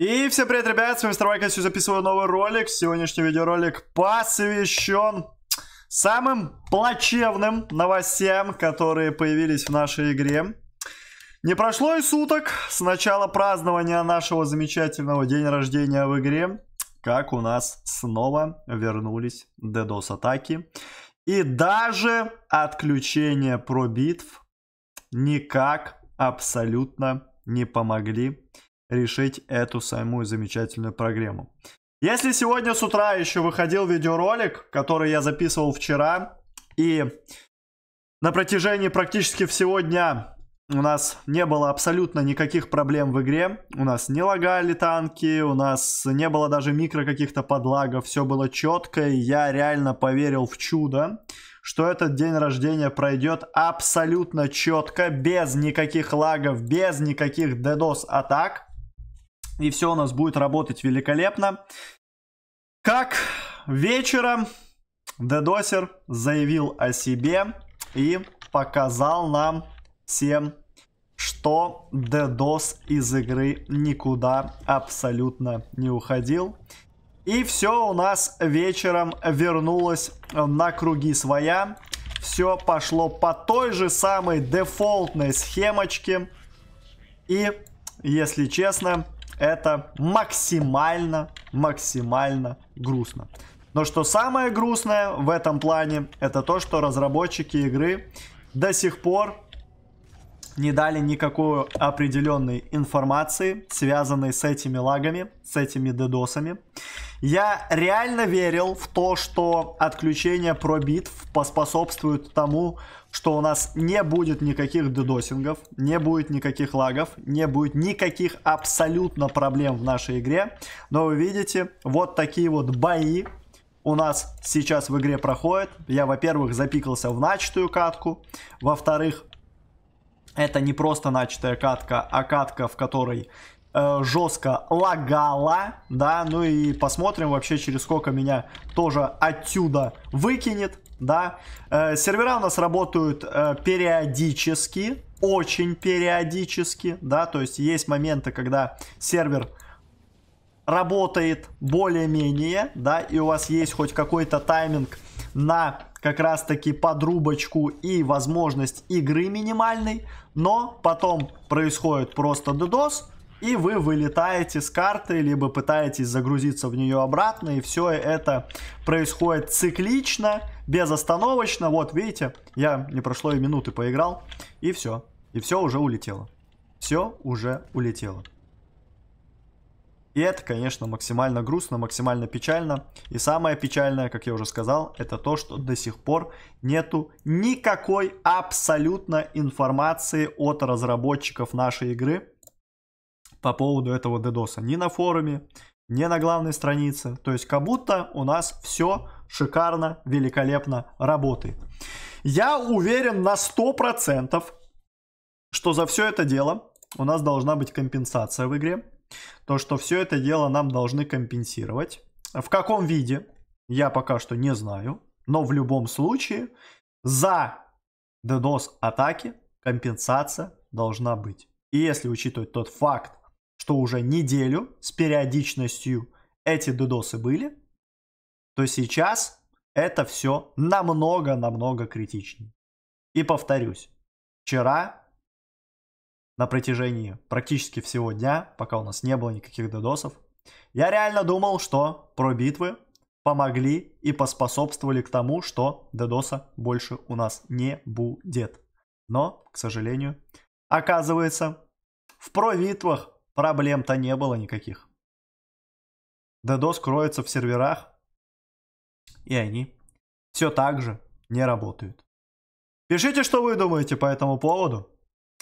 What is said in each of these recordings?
И всем привет, ребят, с вами Мистер Майк, я записываю новый ролик. Сегодняшний видеоролик посвящен самым плачевным новостям, которые появились в нашей игре. Не прошло и суток с начала празднования нашего замечательного день рождения в игре, как у нас снова вернулись DDoS-атаки. И даже отключение пробитв никак абсолютно не помогли решить эту самую замечательную проблему. Если сегодня с утра еще выходил видеоролик, который я записывал вчера, и на протяжении практически всего дня у нас не было абсолютно никаких проблем в игре. У нас не лагали танки, у нас не было даже микро каких-то подлагов, все было четко, и я реально поверил в чудо, что этот день рождения пройдет абсолютно четко, без никаких лагов, без никаких DDoS атак. И все у нас будет работать великолепно. Как вечером Дедосер заявил о себе и показал нам всем, что Дедос из игры никуда абсолютно не уходил. И все у нас вечером вернулось на круги своя. Все пошло по той же самой дефолтной схемочке. И, если честно, это максимально, максимально грустно. Но что самое грустное в этом плане, это то, что разработчики игры до сих пор не дали никакой определенной информации, связанной с этими лагами, с этими дедосами. Я реально верил в то, что отключение пробитв поспособствует тому, что у нас не будет никаких дедосингов, не будет никаких лагов, не будет никаких абсолютно проблем в нашей игре. Но вы видите, вот такие вот бои у нас сейчас в игре проходят. Я, во-первых, запикался в начатую катку. Во-вторых, это не просто начатая катка, а катка, в которой Э, жестко лагала, да, ну и посмотрим вообще через сколько меня тоже отсюда выкинет, да. Э, сервера у нас работают э, периодически, очень периодически, да, то есть есть моменты, когда сервер работает более-менее, да, и у вас есть хоть какой-то тайминг на как раз-таки подрубочку и возможность игры минимальной, но потом происходит просто дедос, и вы вылетаете с карты, либо пытаетесь загрузиться в нее обратно, и все это происходит циклично, безостановочно. Вот, видите, я не прошло и минуты поиграл, и все. И все уже улетело. Все уже улетело. И это, конечно, максимально грустно, максимально печально. И самое печальное, как я уже сказал, это то, что до сих пор нету никакой абсолютно информации от разработчиков нашей игры по поводу этого дедоса. Ни на форуме, ни на главной странице. То есть как будто у нас все шикарно, великолепно работает. Я уверен на 100%, что за все это дело у нас должна быть компенсация в игре. То, что все это дело нам должны компенсировать. В каком виде, я пока что не знаю. Но в любом случае, за DDoS атаки компенсация должна быть. И если учитывать тот факт, что уже неделю с периодичностью эти дудосы были, то сейчас это все намного-намного критичнее. И повторюсь, вчера на протяжении практически всего дня, пока у нас не было никаких додосов, я реально думал, что про битвы помогли и поспособствовали к тому, что додоса больше у нас не будет. Но, к сожалению, оказывается, в про проблем-то не было никаких. DDoS кроется в серверах, и они все так же не работают. Пишите, что вы думаете по этому поводу.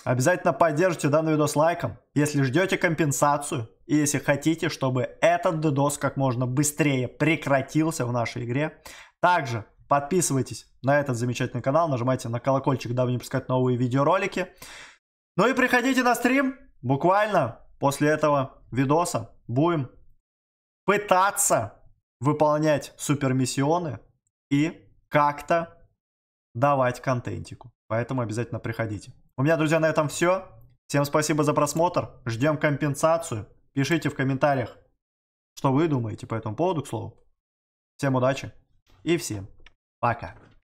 Обязательно поддержите данный видос лайком, если ждете компенсацию и если хотите, чтобы этот DDoS как можно быстрее прекратился в нашей игре. Также подписывайтесь на этот замечательный канал, нажимайте на колокольчик, дабы не пропускать новые видеоролики. Ну и приходите на стрим, буквально после этого видоса будем пытаться выполнять супермиссионы и как-то давать контентику. Поэтому обязательно приходите. У меня, друзья, на этом все. Всем спасибо за просмотр. Ждем компенсацию. Пишите в комментариях, что вы думаете по этому поводу, к слову. Всем удачи и всем пока.